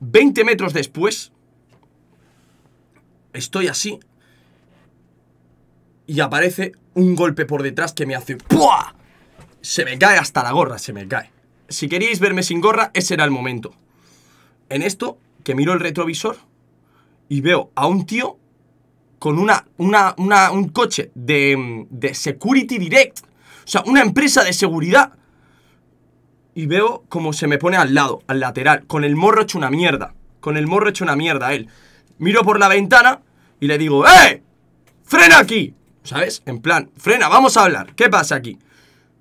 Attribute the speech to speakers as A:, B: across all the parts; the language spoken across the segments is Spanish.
A: 20 metros después, estoy así y aparece un golpe por detrás que me hace ¡Puah! Se me cae hasta la gorra, se me cae. Si queréis verme sin gorra, ese era el momento. En esto, que miro el retrovisor y veo a un tío con una, una un coche de, de Security Direct, o sea, una empresa de seguridad y veo como se me pone al lado, al lateral, con el morro hecho una mierda. Con el morro hecho una mierda él. Miro por la ventana y le digo, ¡eh! ¡Frena aquí! ¿Sabes? En plan, frena, vamos a hablar. ¿Qué pasa aquí?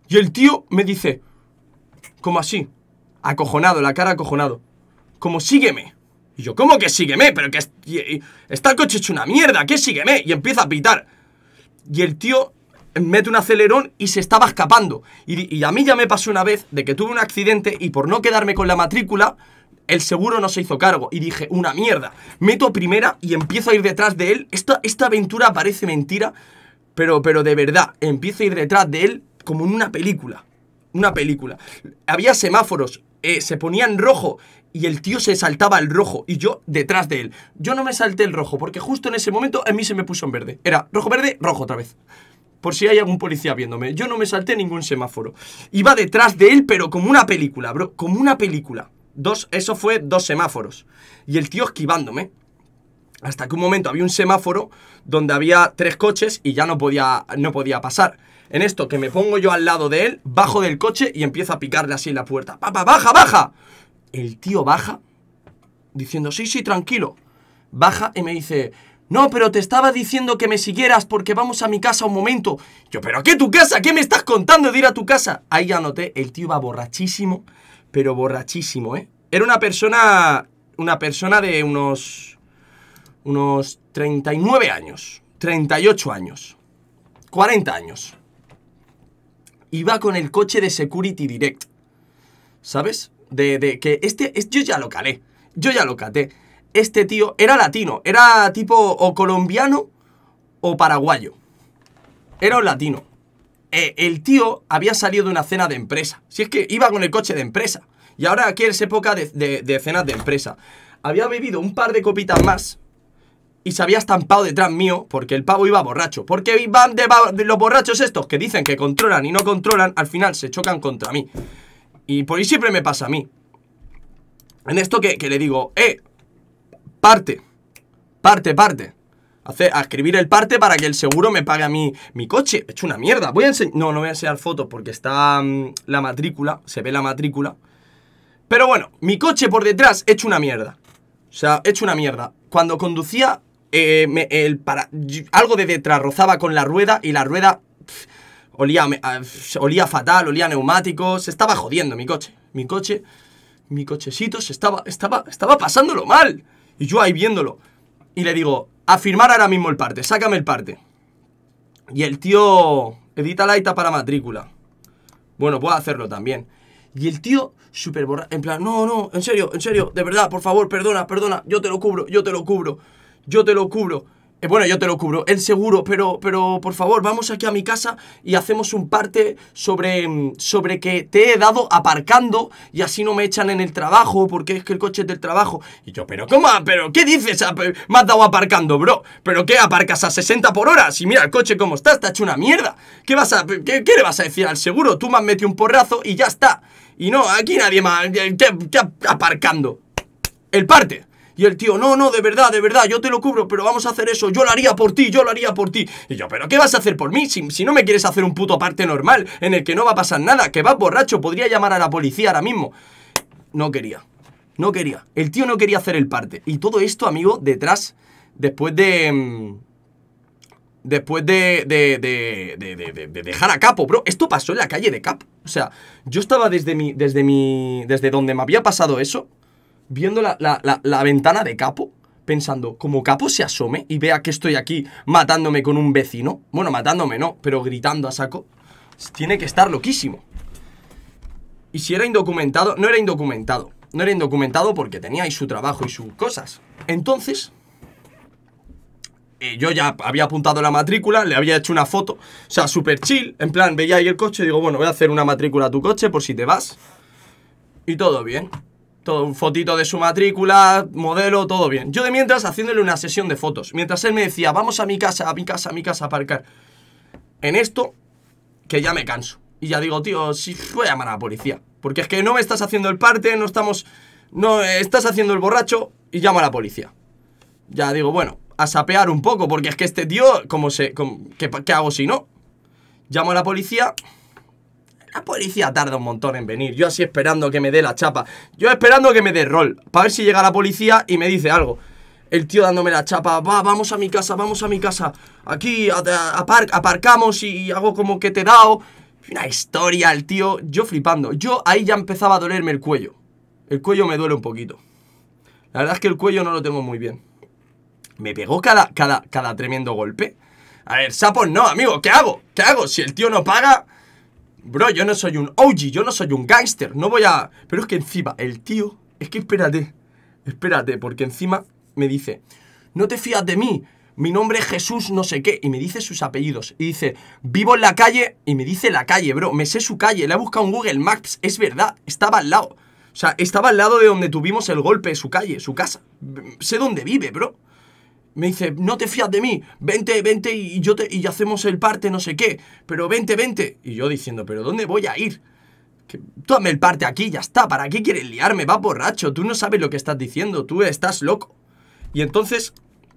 A: Y el tío me dice, como así, acojonado, la cara acojonado, como sígueme. Y yo, ¿cómo que sígueme? Pero que está el coche hecho una mierda, ¿qué sígueme? Y empieza a pitar. Y el tío mete un acelerón y se estaba escapando. Y, a mí ya me pasó una vez de que tuve un accidente y por no quedarme con la matrícula, el seguro no se hizo cargo. Y dije, una mierda. Meto primera y empiezo a ir detrás de él. Esta, esta aventura parece mentira, pero, pero de verdad, empiezo a ir detrás de él como en una película. Una película. Había semáforos, eh, se ponían rojo y el tío se saltaba el rojo y yo detrás de él. Yo no me salté el rojo porque justo en ese momento a mí se me puso en verde. Era rojo, verde, rojo otra vez por si hay algún policía viéndome. Yo no me salté ningún semáforo. Iba detrás de él, pero como una película, bro, como una película. Dos, eso fue dos semáforos. Y el tío esquivándome. Hasta que un momento había un semáforo donde había tres coches y ya no podía, no podía pasar. En esto que me pongo yo al lado de él, bajo del coche y empiezo a picarle así en la puerta. ¡Papa, baja, baja! El tío baja diciendo, sí, sí, tranquilo. Baja y me dice, no, pero te estaba diciendo que me siguieras porque vamos a mi casa un momento. Yo, ¿pero qué tu casa? ¿Qué me estás contando de ir a tu casa? Ahí ya noté, el tío va borrachísimo, pero borrachísimo, ¿eh? Era una persona. Una persona de unos. unos 39 años, 38 años, 40 años. Iba con el coche de Security Direct. ¿Sabes? De, de que este, Yo ya lo calé. Yo ya lo caté este tío era latino, era tipo o colombiano o paraguayo. Era un latino. E, el tío había salido de una cena de empresa. Si es que iba con el coche de empresa. Y ahora aquí es época de, de, cenas de empresa. Había bebido un par de copitas más y se había estampado detrás mío porque el pavo iba borracho. Porque van de, los borrachos estos que dicen que controlan y no controlan, al final se chocan contra mí. Y por ahí siempre me pasa a mí. En esto que, que le digo, eh, parte. Parte, parte. a escribir el parte para que el seguro me pague a mí mi coche. hecho una mierda. Voy a No, no voy a enseñar fotos porque está mm, la matrícula. Se ve la matrícula. Pero bueno, mi coche por detrás hecho una mierda. O sea, he hecho una mierda. Cuando conducía, eh, algo de detrás rozaba con la rueda y la rueda olía, olía fatal, olía neumáticos. Se estaba jodiendo mi coche. Mi coche, mi cochecito se estaba, estaba, estaba pasándolo mal. Y yo ahí viéndolo. Y le digo, a firmar ahora mismo el parte, sácame el parte. Y el tío edita la ITA para matrícula. Bueno, puedo hacerlo también. Y el tío, super borra, en plan, no, no, en serio, en serio, de verdad, por favor, perdona, perdona, yo te lo cubro, yo te lo cubro, yo te lo cubro. Eh, bueno, yo te lo cubro, el seguro, pero, pero por favor, vamos aquí a mi casa y hacemos un parte sobre, mm, sobre que te he dado aparcando y así no me echan en el trabajo porque es que el coche es del trabajo. Y yo, pero ¿cómo? ¿Pero qué dices? Ah, me has dado aparcando, bro. ¿Pero qué? ¿Aparcas a 60 por hora? Si mira el coche como está, está hecho una mierda. ¿Qué, vas a, qué, le vas a decir al seguro? Tú me has metido un porrazo y ya está. Y no, aquí nadie más. Eh, ¿Qué, qué aparcando? El parte. Y el tío, no, no, de verdad, de verdad, yo te lo cubro, pero vamos a hacer eso, yo lo haría por ti, yo lo haría por ti. Y yo, pero ¿qué vas a hacer por mí si, no me quieres hacer un puto parte normal en el que no va a pasar nada, que vas borracho, podría llamar a la policía ahora mismo? No quería, no quería. El tío no quería hacer el parte. Y todo esto, amigo, detrás, después de... Mm, después de, de, de, dejar a Capo, bro. Esto pasó en la calle de Capo. O sea, yo estaba desde mi, desde mi, desde donde me había pasado eso, viendo la, ventana de Capo, pensando, como Capo se asome y vea que estoy aquí matándome con un vecino, bueno, matándome no, pero gritando a saco, tiene que estar loquísimo. Y si era indocumentado, no era indocumentado. No era indocumentado porque ahí su trabajo y sus cosas. Entonces, eh, yo ya había apuntado la matrícula, le había hecho una foto, o sea, súper chill, en plan, veía ahí el coche y digo, bueno, voy a hacer una matrícula a tu coche por si te vas. Y todo bien. Un fotito de su matrícula, modelo, todo bien. Yo de mientras haciéndole una sesión de fotos. Mientras él me decía, vamos a mi casa, a mi casa, a mi casa a aparcar. En esto, que ya me canso. Y ya digo, tío, si voy a llamar a la policía. Porque es que no me estás haciendo el parte, no estamos... No, eh, estás haciendo el borracho y llamo a la policía. Ya digo, bueno, a sapear un poco, porque es que este tío, como se... ¿Qué hago si no? Llamo a la policía, la policía tarda un montón en venir. Yo así esperando que me dé la chapa. Yo esperando que me dé rol. Para ver si llega la policía y me dice algo. El tío dándome la chapa. Va, vamos a mi casa, vamos a mi casa. Aquí aparcamos y hago como que te he Una historia, el tío. Yo flipando. Yo ahí ya empezaba a dolerme el cuello. El cuello me duele un poquito. La verdad es que el cuello no lo tengo muy bien. Me pegó cada, cada, cada tremendo golpe. A ver, Sapo, no, amigo, ¿qué hago? ¿Qué hago? Si el tío no paga, Bro, yo no soy un OG, yo no soy un gangster, no voy a... Pero es que encima, el tío, es que espérate, espérate, porque encima me dice, no te fías de mí, mi nombre es Jesús no sé qué, y me dice sus apellidos, y dice, vivo en la calle, y me dice la calle, bro, me sé su calle, la he buscado en Google Maps, es verdad, estaba al lado, o sea, estaba al lado de donde tuvimos el golpe, su calle, su casa, sé dónde vive, bro me dice, no te fías de mí, vente, vente y yo te, y hacemos el parte no sé qué, pero vente, vente. Y yo diciendo, pero ¿dónde voy a ir? Que, tú el parte aquí, ya está, ¿para qué quieres liarme? Va borracho, tú no sabes lo que estás diciendo, tú estás loco. Y entonces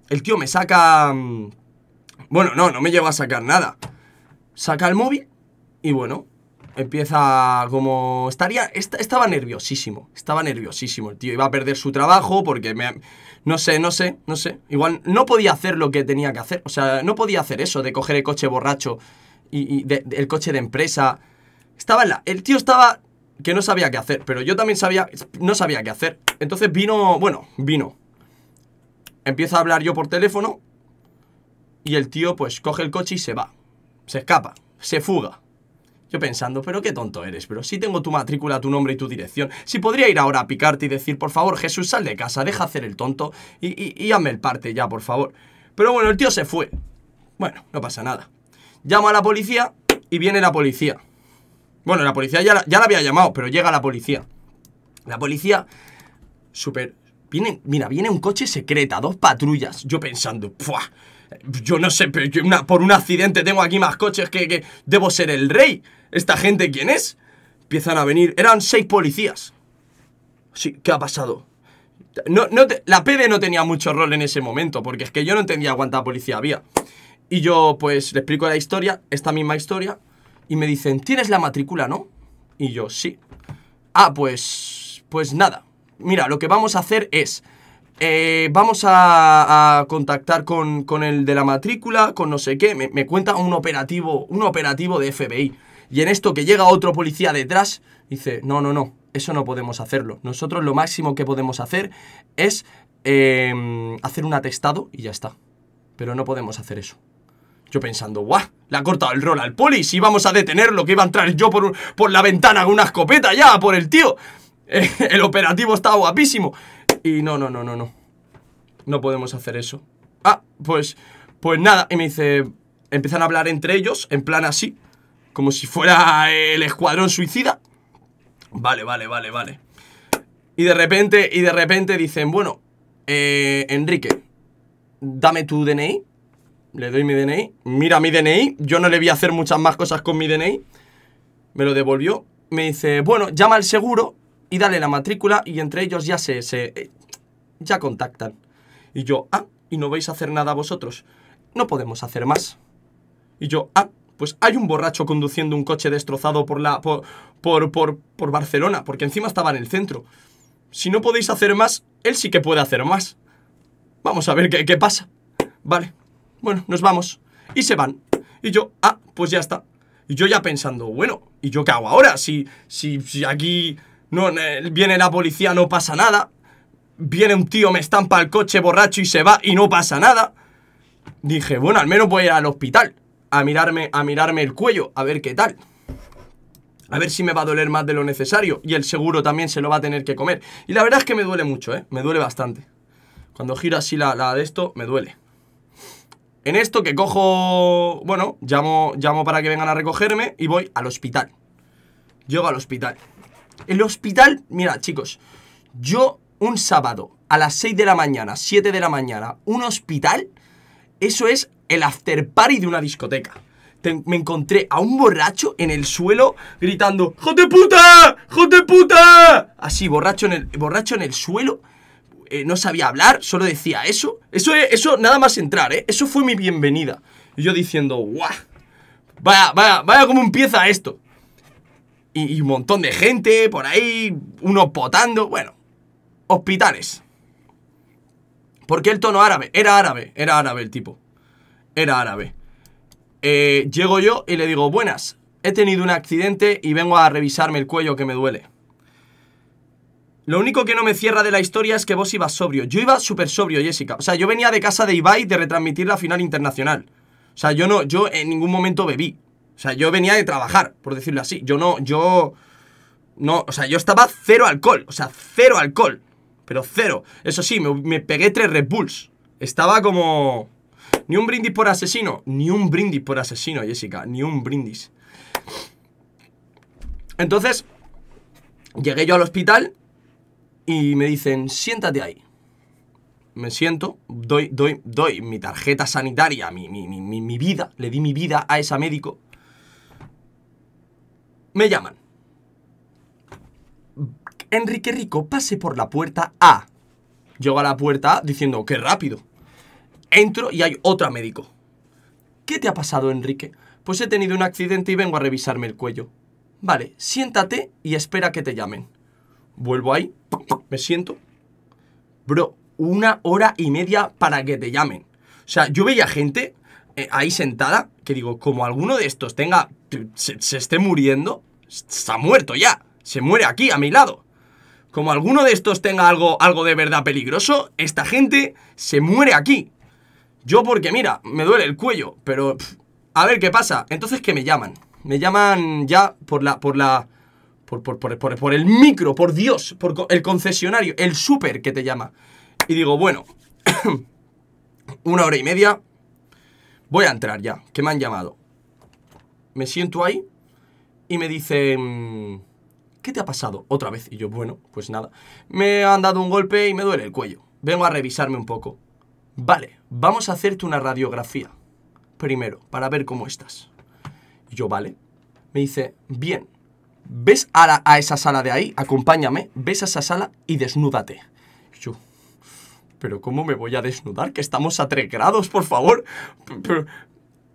A: el tío me saca... Mm, bueno, no, no me lleva a sacar nada. Saca el móvil y bueno, empieza como... Estaría, estaba nerviosísimo, estaba nerviosísimo el tío. Iba a perder su trabajo porque No sé, no sé, no sé. Igual no podía hacer lo que tenía que hacer. O sea, no podía hacer eso de coger el coche borracho y, el coche de empresa. Estaba la... El tío estaba que no sabía qué hacer, pero yo también sabía... No sabía qué hacer. Entonces vino... Bueno, vino. Empieza a hablar yo por teléfono y el tío pues coge el coche y se va. Se escapa, se fuga. Yo pensando, pero qué tonto eres, pero si tengo tu matrícula, tu nombre y tu dirección, si podría ir ahora a picarte y decir, por favor, Jesús, sal de casa, deja hacer el tonto y, hazme el parte ya, por favor. Pero bueno, el tío se fue. Bueno, no pasa nada. llama a la policía y viene la policía. Bueno, la policía ya la, ya la había llamado, pero llega la policía. La policía, super, Viene, mira, viene un coche secreta, dos patrullas. Yo pensando, Yo no sé, pero por un accidente tengo aquí más coches que debo ser el rey. ¿Esta gente quién es? Empiezan a venir. Eran seis policías. Sí, ¿qué ha pasado? No, no la PD no tenía mucho rol en ese momento, porque es que yo no entendía cuánta policía había. Y yo, pues, le explico la historia, esta misma historia, y me dicen, ¿tienes la matrícula, no? Y yo, sí. Ah, pues, pues nada. Mira, lo que vamos a hacer es, eh, vamos a, contactar con, el de la matrícula, con no sé qué. Me, me cuenta un operativo, un operativo de FBI. Y en esto que llega otro policía detrás, dice, no, no, no, eso no podemos hacerlo. Nosotros lo máximo que podemos hacer es em, hacer un atestado y ya está. Pero no podemos hacer eso. Yo pensando, guau, le ha cortado el rol al poli, si vamos a detenerlo, que iba a entrar yo por, la ventana con una escopeta ya, por el tío. Eh, el operativo estaba guapísimo. Y no, no, no, no, no. No podemos hacer eso. Ah, pues, pues nada. Y me dice, empiezan a hablar entre ellos, en plan así. Como si fuera el escuadrón suicida. Vale, vale, vale, vale. Y de repente, y de repente dicen, bueno, eh, Enrique, dame tu DNI. Le doy mi DNI. Mira mi DNI. Yo no le vi hacer muchas más cosas con mi DNI. Me lo devolvió. Me dice, bueno, llama al seguro y dale la matrícula y entre ellos ya se, eh, ya contactan. Y yo, ah, ¿y no vais a hacer nada vosotros? No podemos hacer más. Y yo, ah, pues hay un borracho conduciendo un coche destrozado por, la, por, por, por, Barcelona, porque encima estaba en el centro. Si no podéis hacer más, él sí que puede hacer más. Vamos a ver qué, qué pasa. Vale, bueno, nos vamos. Y se van. Y yo, ah, pues ya está. Y yo ya pensando, bueno, ¿y yo qué hago ahora? Si, si, si aquí no, viene la policía, no pasa nada. Viene un tío, me estampa el coche borracho y se va y no pasa nada. Dije, bueno, al menos voy al hospital a mirarme, a mirarme el cuello, a ver qué tal. A ver si me va a doler más de lo necesario. Y el seguro también se lo va a tener que comer. Y la verdad es que me duele mucho, ¿eh? Me duele bastante. Cuando giro así la, de esto, me duele. En esto que cojo, bueno, llamo, llamo para que vengan a recogerme y voy al hospital. Llego al hospital. El hospital, mira, chicos, yo un sábado a las 6 de la mañana, 7 de la mañana, un hospital, eso es el after party de una discoteca. me encontré a un borracho en el suelo gritando ¡Jote puta! ¡Jote puta! Así, borracho en el, borracho en el suelo. Eh, no sabía hablar, solo decía eso. Eso, eso nada más entrar, ¿eh? Eso fue mi bienvenida. Y yo diciendo, ¡guau! Vaya, vaya, vaya cómo empieza esto. Y, un montón de gente por ahí, uno potando. Bueno, hospitales. Porque el tono árabe, era árabe, era árabe el tipo era árabe. Eh, llego yo y le digo, buenas, he tenido un accidente y vengo a revisarme el cuello que me duele. Lo único que no me cierra de la historia es que vos ibas sobrio. Yo iba súper sobrio, Jessica. O sea, yo venía de casa de Ibai de retransmitir la final internacional. O sea, yo no, yo en ningún momento bebí. O sea, yo venía de trabajar, por decirlo así. Yo no, yo... No, o sea, yo estaba cero alcohol. O sea, cero alcohol. Pero cero. Eso sí, me, me pegué tres Red Bulls. Estaba como... Ni un brindis por asesino. Ni un brindis por asesino, Jessica. Ni un brindis. Entonces, llegué yo al hospital y me dicen, siéntate ahí. Me siento, doy, doy, doy mi tarjeta sanitaria, mi, mi, vida, le di mi vida a ese médico. Me llaman. Enrique Rico, pase por la puerta A. Llego a la puerta A diciendo, qué rápido. Entro y hay otro médico. ¿Qué te ha pasado, Enrique? Pues he tenido un accidente y vengo a revisarme el cuello. Vale, siéntate y espera que te llamen. Vuelvo ahí, me siento. Bro, una hora y media para que te llamen. O sea, yo veía gente eh, ahí sentada que digo, como alguno de estos tenga, se, esté muriendo, está muerto ya. Se muere aquí, a mi lado. Como alguno de estos tenga algo, algo de verdad peligroso, esta gente se muere aquí. Yo porque, mira, me duele el cuello, pero a ver qué pasa. Entonces que me llaman. Me llaman ya por la... Por la por, por, por el micro, por Dios, por el concesionario, el súper que te llama. Y digo, bueno, una hora y media, voy a entrar ya, que me han llamado. Me siento ahí y me dicen, ¿qué te ha pasado otra vez? Y yo, bueno, pues nada, me han dado un golpe y me duele el cuello. Vengo a revisarme un poco. Vale, vamos a hacerte una radiografía. Primero, para ver cómo estás. Y yo, vale. Me dice, bien. ¿Ves a, esa sala de ahí? Acompáñame. Ves a esa sala y desnúdate. yo, pero ¿cómo me voy a desnudar? Que estamos a tres grados, por favor.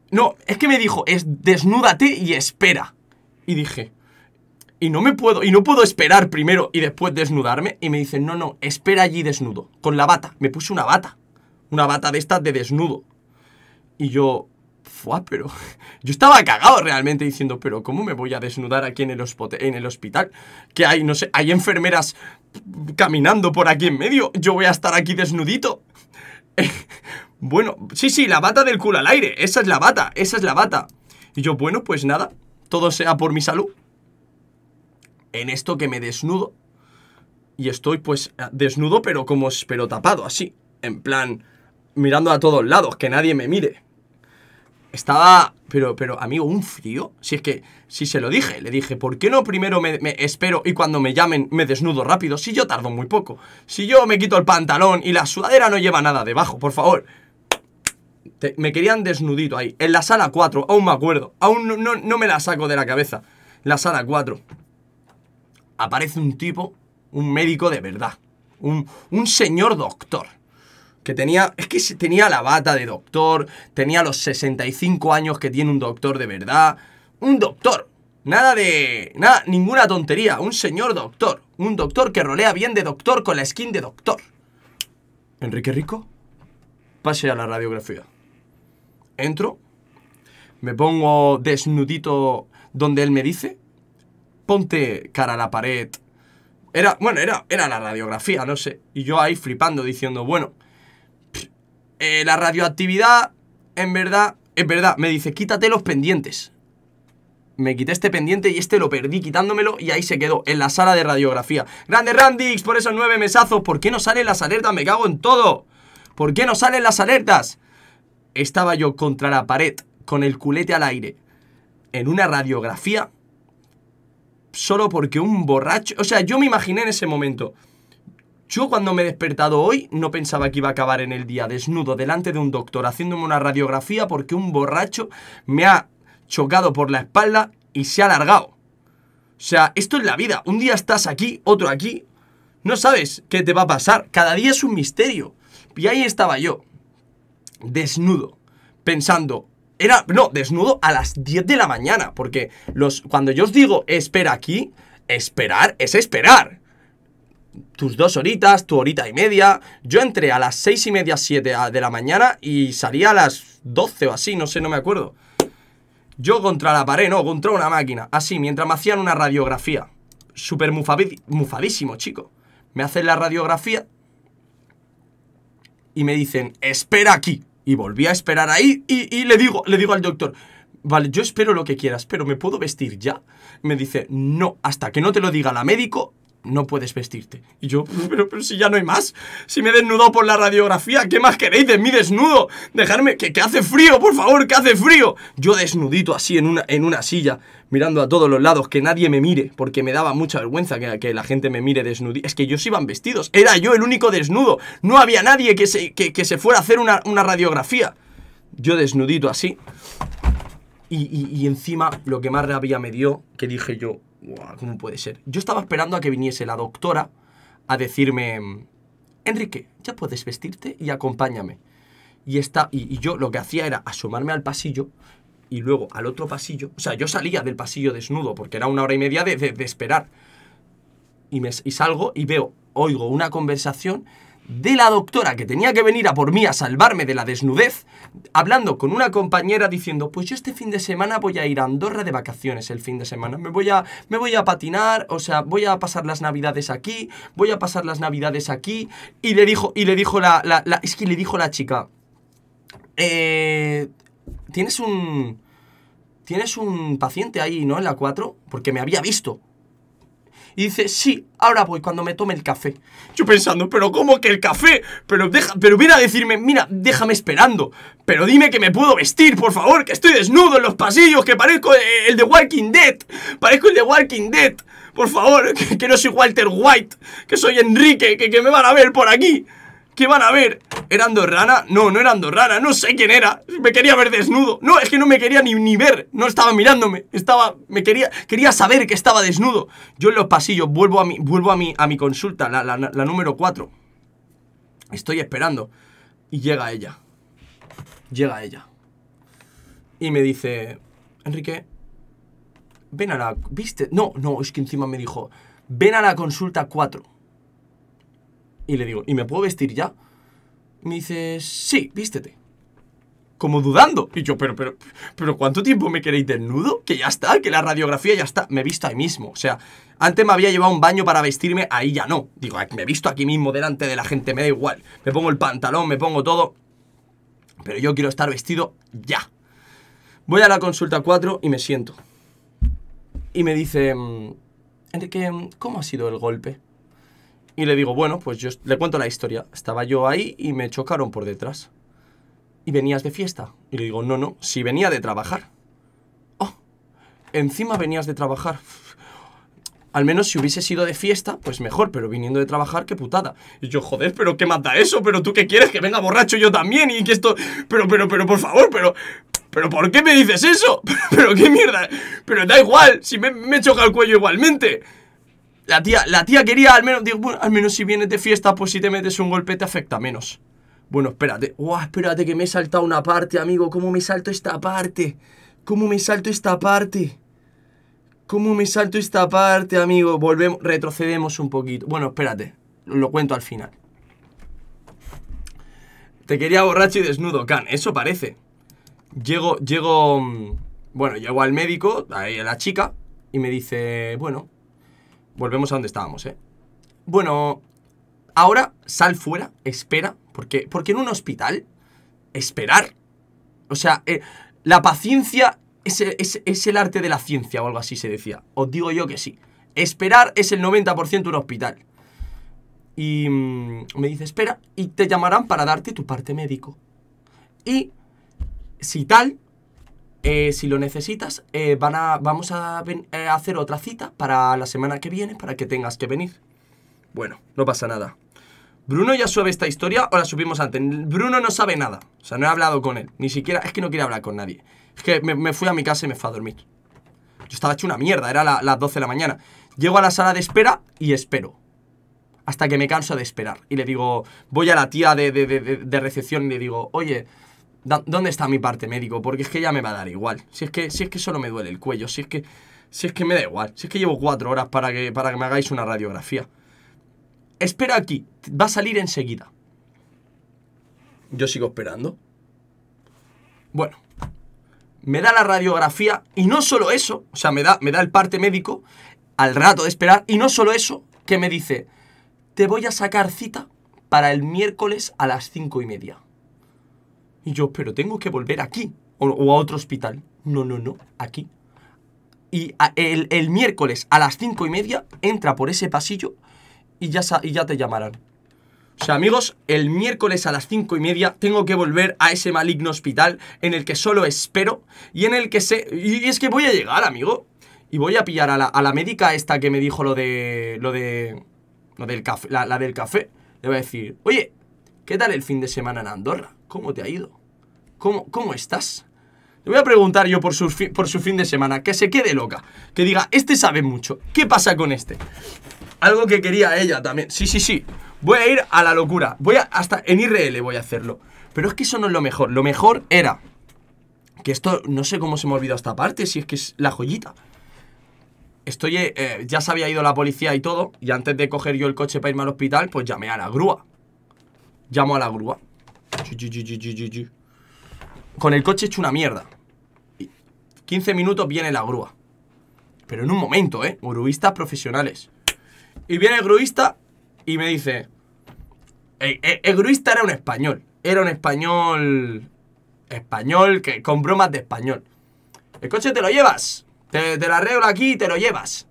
A: no, es que me dijo, es desnúdate y espera. Y dije, y no me puedo, y no puedo esperar primero y después desnudarme. Y me dice, no, no, espera allí desnudo, con la bata. Me puse una bata una bata de estas de desnudo. Y yo, fuá, pero... Yo estaba cagado realmente diciendo, pero ¿cómo me voy a desnudar aquí en el, en el hospital? Que hay, no sé, hay enfermeras caminando por aquí en medio. Yo voy a estar aquí desnudito. bueno, sí, sí, la bata del culo al aire. Esa es la bata, esa es la bata. Y yo, bueno, pues nada, todo sea por mi salud. En esto que me desnudo. Y estoy pues desnudo, pero como pero tapado, así. En plan, mirando a todos lados, que nadie me mire. Estaba, pero, pero, amigo, un frío. Si es que, si se lo dije, le dije, ¿por qué no primero me, espero y cuando me llamen me desnudo rápido? Si yo tardo muy poco. Si yo me quito el pantalón y la sudadera no lleva nada debajo, por favor. me querían desnudito ahí, en la sala 4, aún me acuerdo, aún no, me la saco de la cabeza. La sala 4. Aparece un tipo, un médico de verdad, un, un señor doctor que tenía, es que tenía la bata de doctor, tenía los 65 años que tiene un doctor de verdad, un doctor, nada de, ninguna tontería, un señor doctor, un doctor que rolea bien de doctor con la skin de doctor. Enrique Rico, pase a la radiografía. Entro, me pongo desnudito donde él me dice, ponte cara a la pared. Era, bueno, era, era la radiografía, no sé. Y yo ahí flipando, diciendo, bueno, eh, la radioactividad, en verdad, es verdad, me dice, quítate los pendientes. Me quité este pendiente y este lo perdí quitándomelo y ahí se quedó, en la sala de radiografía. Grande Randix, por esos nueve mesazos. ¿Por qué no salen las alertas? Me cago en todo. ¿Por qué no salen las alertas? Estaba yo contra la pared, con el culete al aire, en una radiografía, solo porque un borracho... O sea, yo me imaginé en ese momento yo cuando me he despertado hoy no pensaba que iba a acabar en el día desnudo delante de un doctor haciéndome una radiografía porque un borracho me ha chocado por la espalda y se ha alargado. O sea, esto es la vida. Un día estás aquí, otro aquí. No sabes qué te va a pasar. Cada día es un misterio. Y ahí estaba yo, desnudo, pensando, era, no, desnudo a las 10 de la mañana, porque los, cuando yo os digo espera aquí, esperar es esperar tus dos horitas, tu horita y media. Yo entré a las seis y media, siete de la mañana y salí a las doce o así, no sé, no me acuerdo. Yo contra la pared, no, contra una máquina. Así, mientras me hacían una radiografía. Súper mufadísimo, chico. Me hacen la radiografía y me dicen, espera aquí. Y volví a esperar ahí y, le, digo, le digo al doctor, vale, yo espero lo que quieras, pero ¿me puedo vestir ya? Me dice, no, hasta que no te lo diga la médico, no puedes vestirte. Y yo, pero, pero si ya no hay más, si me desnudo por la radiografía, ¿qué más queréis de mi desnudo? Dejarme, que, que hace frío, por favor, que hace frío. Yo desnudito así en una, en una silla, mirando a todos los lados, que nadie me mire, porque me daba mucha vergüenza que, que la gente me mire desnudo. Es que ellos iban vestidos, era yo el único desnudo, no había nadie que se, que, se fuera a hacer una, radiografía. Yo desnudito así, y, y, encima lo que más rabia me dio, que dije yo, ¿Cómo puede ser? Yo estaba esperando a que viniese la doctora a decirme, Enrique, ya puedes vestirte y acompáñame. Y, está, y, yo lo que hacía era asomarme al pasillo y luego al otro pasillo. O sea, yo salía del pasillo desnudo porque era una hora y media de, de esperar. Y, me, y salgo y veo, oigo una conversación de la doctora que tenía que venir a por mí a salvarme de la desnudez, hablando con una compañera diciendo, pues yo este fin de semana voy a ir a Andorra de vacaciones el fin de semana, me voy a, me voy a patinar, o sea, voy a pasar las navidades aquí, voy a pasar las navidades aquí, y le dijo, y le dijo la, es que le dijo la chica, eh, tienes un, tienes un paciente ahí, ¿no? En la 4, porque me había visto, y dice, sí, ahora voy cuando me tome el café. Yo pensando, pero ¿cómo que el café? Pero, deja, pero viene a decirme, mira, déjame esperando. Pero dime que me puedo vestir, por favor, que estoy desnudo en los pasillos, que parezco eh, el de Walking Dead. Parezco el de Walking Dead. Por favor, que, no soy Walter White, que soy Enrique, que me van a ver por aquí. ¿Qué van a ver? ¿Era andorrana? No, no era andorrana, no sé quién era. Me quería ver desnudo. No, es que no me quería ni, ni ver. No estaba mirándome. Estaba. Me quería. Quería saber que estaba desnudo. Yo en los pasillos vuelvo a mi, vuelvo a mi, a mi consulta, la, la número 4. Estoy esperando. Y llega ella. Llega ella. Y me dice. Enrique, ven a la. ¿Viste? No, no, es que encima me dijo. Ven a la consulta 4 y le digo, ¿y me puedo vestir ya? Me dice, sí, vístete. Como dudando. Y yo, pero, pero, pero, ¿cuánto tiempo me queréis desnudo? Que ya está, que la radiografía ya está. Me he visto ahí mismo. O sea, antes me había llevado un baño para vestirme, ahí ya no. Digo, me he visto aquí mismo delante de la gente, me da igual. Me pongo el pantalón, me pongo todo. Pero yo quiero estar vestido ya. Voy a la consulta 4 y me siento. Y me dice, mm, Enrique, ¿cómo ha sido el golpe? Y le digo, bueno, pues yo le cuento la historia. Estaba yo ahí y me chocaron por detrás. ¿Y venías de fiesta? Y le digo, no, no, si venía de trabajar. Oh, encima venías de trabajar. Al menos si hubiese sido de fiesta, pues mejor, pero viniendo de trabajar, qué putada. Y yo, joder, pero qué mata eso, pero tú qué quieres, que venga borracho yo también y que esto... Pero, pero, pero, por favor, pero... ¿Pero por qué me dices eso? ¿Pero, pero qué mierda? Pero da igual, si me, me choca el cuello igualmente. La tía, la tía quería al menos, digo, al menos si vienes de fiesta, pues si te metes un golpe te afecta menos. Bueno, espérate. Uah, espérate que me he saltado una parte, amigo. ¿Cómo me salto esta parte? ¿Cómo me salto esta parte? ¿Cómo me salto esta parte, amigo? Volvemos, retrocedemos un poquito. Bueno, espérate. Lo cuento al final. Te quería borracho y desnudo, Can. Eso parece. Llego, llego... Mm, bueno, llego al médico, a la chica, y me dice, bueno, volvemos a donde estábamos, ¿eh? Bueno, ahora sal fuera, espera, porque, porque en un hospital, esperar. O sea, eh, la paciencia es, el arte de la ciencia o algo así se decía. Os digo yo que sí. Esperar es el 90% un hospital. Y mm, me dice, espera, y te llamarán para darte tu parte médico. Y si tal, eh, si lo necesitas, eh, van vamos a eh, hacer otra cita para la semana que viene para que tengas que venir. Bueno, no pasa nada. Bruno ya sube esta historia o la subimos antes. Bruno no sabe nada. O sea, no he hablado con él. Ni siquiera, es que no quiere hablar con nadie. Es que me, fui a mi casa y me fui a dormir. Yo estaba hecho una mierda, era las 12 de la mañana. Llego a la sala de espera y espero. Hasta que me canso de esperar. Y le digo, voy a la tía de, de recepción y le digo, oye, ¿Dónde está mi parte médico? Porque es que ya me va a dar igual. Si es que, si es que solo me duele el cuello, si es que, si es que me da igual. Si es que llevo cuatro horas para que, para que me hagáis una radiografía. Espera aquí, va a salir enseguida. Yo sigo esperando. Bueno, me da la radiografía y no solo eso, o sea, me da, me da el parte médico al rato de esperar y no solo eso, que me dice, te voy a sacar cita para el miércoles a las cinco y media. Y yo, pero tengo que volver aquí o, a otro hospital. No, no, no, aquí. Y el, miércoles a las cinco y media entra por ese pasillo y ya, ya te llamarán. O sea, amigos, el miércoles a las cinco y media tengo que volver a ese maligno hospital en el que solo espero y en el que sé... Y es que voy a llegar, amigo. Y voy a pillar a la, médica esta que me dijo lo de... Lo de... Lo del café, la, del café. Le voy a decir, oye, ¿qué tal el fin de semana en Andorra? ¿Cómo te ha ido? ¿Cómo, cómo estás? Te voy a preguntar yo por su, por su fin de semana, que se quede loca, que diga, este sabe mucho, ¿qué pasa con este? Algo que quería ella también. Sí, sí, sí. Voy a ir a la locura. Voy a, hasta en IRL voy a hacerlo. Pero es que eso no es lo mejor. Lo mejor era que esto, no sé cómo se me ha olvidado esta parte, si es que es la joyita. Estoy, eh, ya se había ido la policía y todo, y antes de coger yo el coche para irme al hospital, pues llamé a la grúa. Llamo a la grúa. Con el coche hecho una mierda. 15 minutos viene la grúa. Pero en un momento, ¿eh? Gruistas profesionales. Y viene el gruista y me dice... E-, el, gruista era un español. Era un español... Español, que con bromas de español. El coche te lo llevas. Te, lo arreglo aquí y te lo llevas.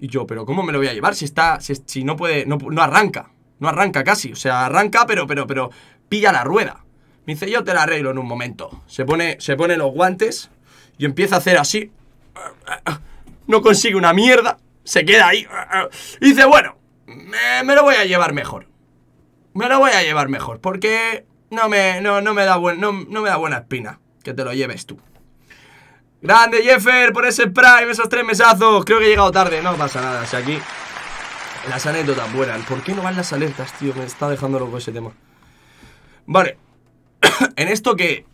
A: Y yo, pero ¿cómo me lo voy a llevar si está... Si, no puede... No, no arranca. No arranca casi. O sea, arranca, pero, pero, pero pilla la rueda. Me dice, yo te la arreglo en un momento. Se pone, se pone los guantes y empieza a hacer así. No consigue una mierda. Se queda ahí. dice, bueno, me, lo voy a llevar mejor. Me lo voy a llevar mejor. Porque no me, no, me, da, no, me da buena espina que te lo lleves tú. Grande Jeffer por ese Prime, esos tres mesazos. Creo que he llegado tarde, no pasa nada. Si aquí las anécdotas buenas. ¿Por qué no van las alertas, tío? Me está dejando loco ese tema. Vale. en esto que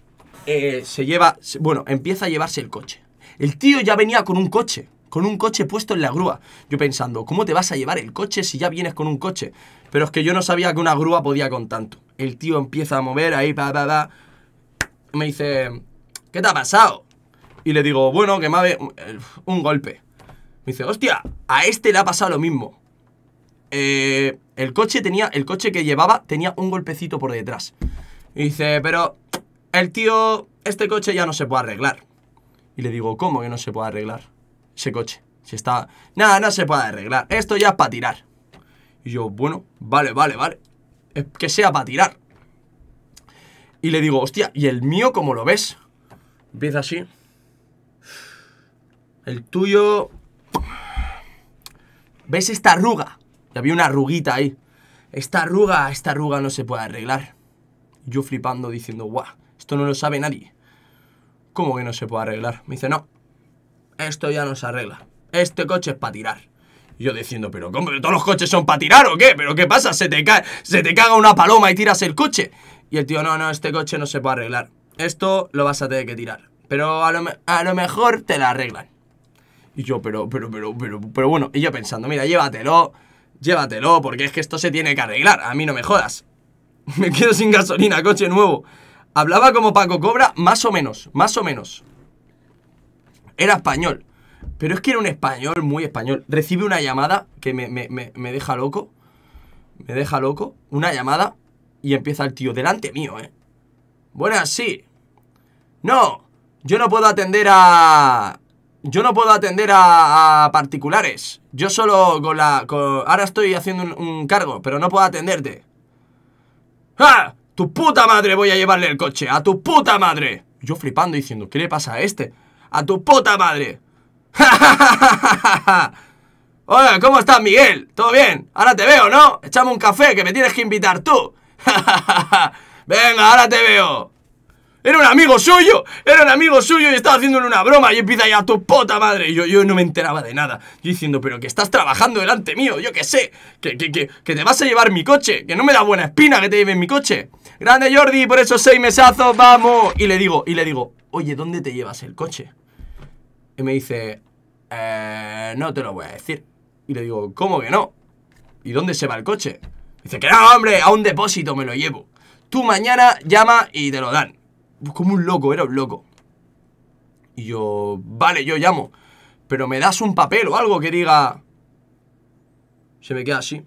A: eh, se lleva. Bueno, empieza a llevarse el coche. El tío ya venía con un coche. Con un coche puesto en la grúa. Yo pensando, ¿cómo te vas a llevar el coche si ya vienes con un coche? Pero es que yo no sabía que una grúa podía con tanto. El tío empieza a mover ahí, pa, pa, pa. Me dice, ¿qué te ha pasado? Y le digo, bueno, que me ha... Eh, un golpe. Me dice, hostia, a este le ha pasado lo mismo. Eh, el coche tenía, el coche que llevaba tenía un golpecito por detrás. Y dice, pero el tío, este coche ya no se puede arreglar. Y le digo, ¿cómo que no se puede arreglar ese coche? Si está... Nada, no se puede arreglar. Esto ya es para tirar. Y yo, bueno, vale, vale, vale. Es que sea para tirar. Y le digo, hostia, ¿y el mío cómo lo ves? Empieza así. El tuyo... ¿Ves esta arruga? Y había una arruguita ahí. Esta arruga, esta arruga no se puede arreglar. Yo flipando diciendo, guau, esto no lo sabe nadie. ¿Cómo que no se puede arreglar? Me dice, no, esto ya no se arregla. Este coche es para tirar. Y yo diciendo, pero ¿cómo? ¿Todos los coches son para tirar o qué? ¿Pero qué pasa? ¿Se te, ¿Se te caga una paloma y tiras el coche? Y el tío, no, no, este coche no se puede arreglar. Esto lo vas a tener que tirar. Pero a lo, a lo mejor te la arreglan. Y yo, pero, pero, pero, pero, pero bueno. Y yo pensando, mira, llévatelo llévatelo, porque es que esto se tiene que arreglar, a mí no me jodas. Me quedo sin gasolina, coche nuevo. Hablaba como Paco Cobra, más o menos, más o menos. Era español, pero es que era un español muy español. Recibe una llamada que me, me, me, deja loco, me deja loco, una llamada y empieza el tío delante mío, ¿eh? Buenas, sí. No, yo no puedo atender a... Yo no puedo atender a, particulares. Yo solo con la... ahora estoy haciendo un, cargo, pero no puedo atenderte. ¡Ah! ¡Tu puta madre voy a llevarle el coche! ¡A tu puta madre! Yo flipando diciendo, ¿qué le pasa a este? ¡A tu puta madre! Hola, ¿cómo estás, Miguel? ¿Todo bien? Ahora te veo, ¿no? Echame un café, que me tienes que invitar tú. Venga, ahora te veo. Era un amigo suyo, era un amigo suyo y estaba haciéndole una broma y empieza ya tu puta madre. Y yo, yo no me enteraba de nada. Yo diciendo, pero que estás trabajando delante mío, yo qué sé, que, que, que te vas a llevar mi coche, que no me da buena espina que te lleven mi coche. Grande Jordi, por esos seis mesazos, vamos. Y le digo, y le digo, oye, ¿dónde te llevas el coche? Y me dice, eh, no te lo voy a decir. Y le digo, ¿cómo que no? ¿Y dónde se va el coche? Dice, que no, hombre, a un depósito me lo llevo. Tú mañana llama y te lo dan como un loco, era un loco. Y yo, vale, yo llamo, pero me das un papel o algo que diga... Se me queda así.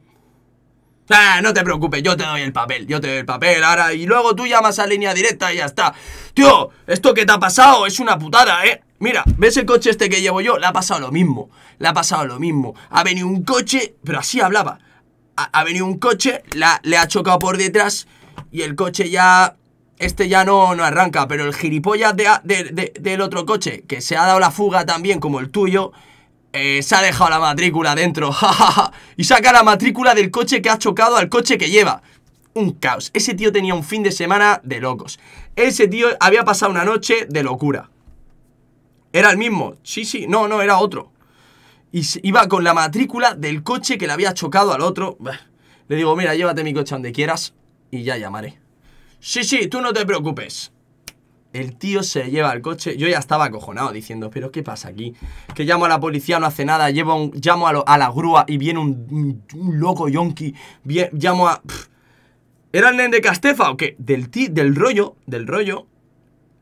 A: Ah, no te preocupes, yo te doy el papel, yo te doy el papel ahora y luego tú llamas a línea directa y ya está. Tío, esto que te ha pasado es una putada, ¿eh? Mira, ¿ves el coche este que llevo yo? Le ha pasado lo mismo, le ha pasado lo mismo. Ha venido un coche, pero así hablaba. Ha, venido un coche, la, le ha chocado por detrás y el coche ya este ya no, no arranca, pero el gilipollas del otro coche, que se ha dado la fuga también como el tuyo, eh, se ha dejado la matrícula dentro, y saca la matrícula del coche que ha chocado al coche que lleva. Un caos. Ese tío tenía un fin de semana de locos. Ese tío había pasado una noche de locura. Era el mismo. Sí, sí, no, no, era otro. Y iba con la matrícula del coche que le había chocado al otro. Le digo, mira, llévate mi coche donde quieras y ya llamaré. Sí, sí, tú no te preocupes. El tío se lleva al coche. Yo ya estaba acojonado diciendo, pero ¿qué pasa aquí? Que llamo a la policía, no hace nada. un, llamo a, la grúa y viene un, loco yonki. llamo a... ¿Era el nen de Castefa o qué? Del, del rollo, del rollo.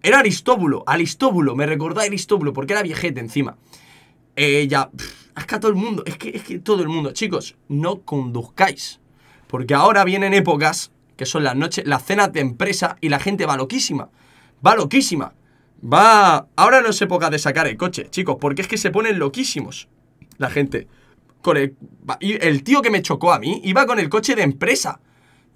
A: Era Aristóbulo, Aristóbulo. Me recordaba a Aristóbulo porque era viejete encima. Ella... hasta es que todo el mundo, es que, es que todo el mundo. Chicos, no conduzcáis. Porque ahora vienen épocas que son las noches, las cenas de empresa y la gente va loquísima. Va loquísima. Va. Ahora no es época de sacar el coche, chicos, porque es que se ponen loquísimos la gente. Con el, tío que me chocó a mí iba con el coche de empresa.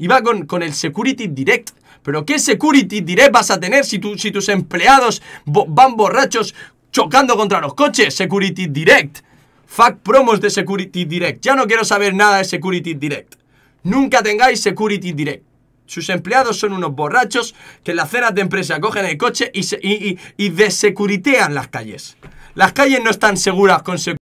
A: Iba con, con el Security Direct. Pero ¿qué Security Direct vas a tener si, si tus empleados van borrachos chocando contra los coches? Security Direct. Fuck promos de Security Direct. Ya no quiero saber nada de Security Direct. Nunca tengáis Security Direct. Sus empleados son unos borrachos que en las cenas de empresa cogen el coche y, se, y, desecuritean las calles. Las calles no están seguras con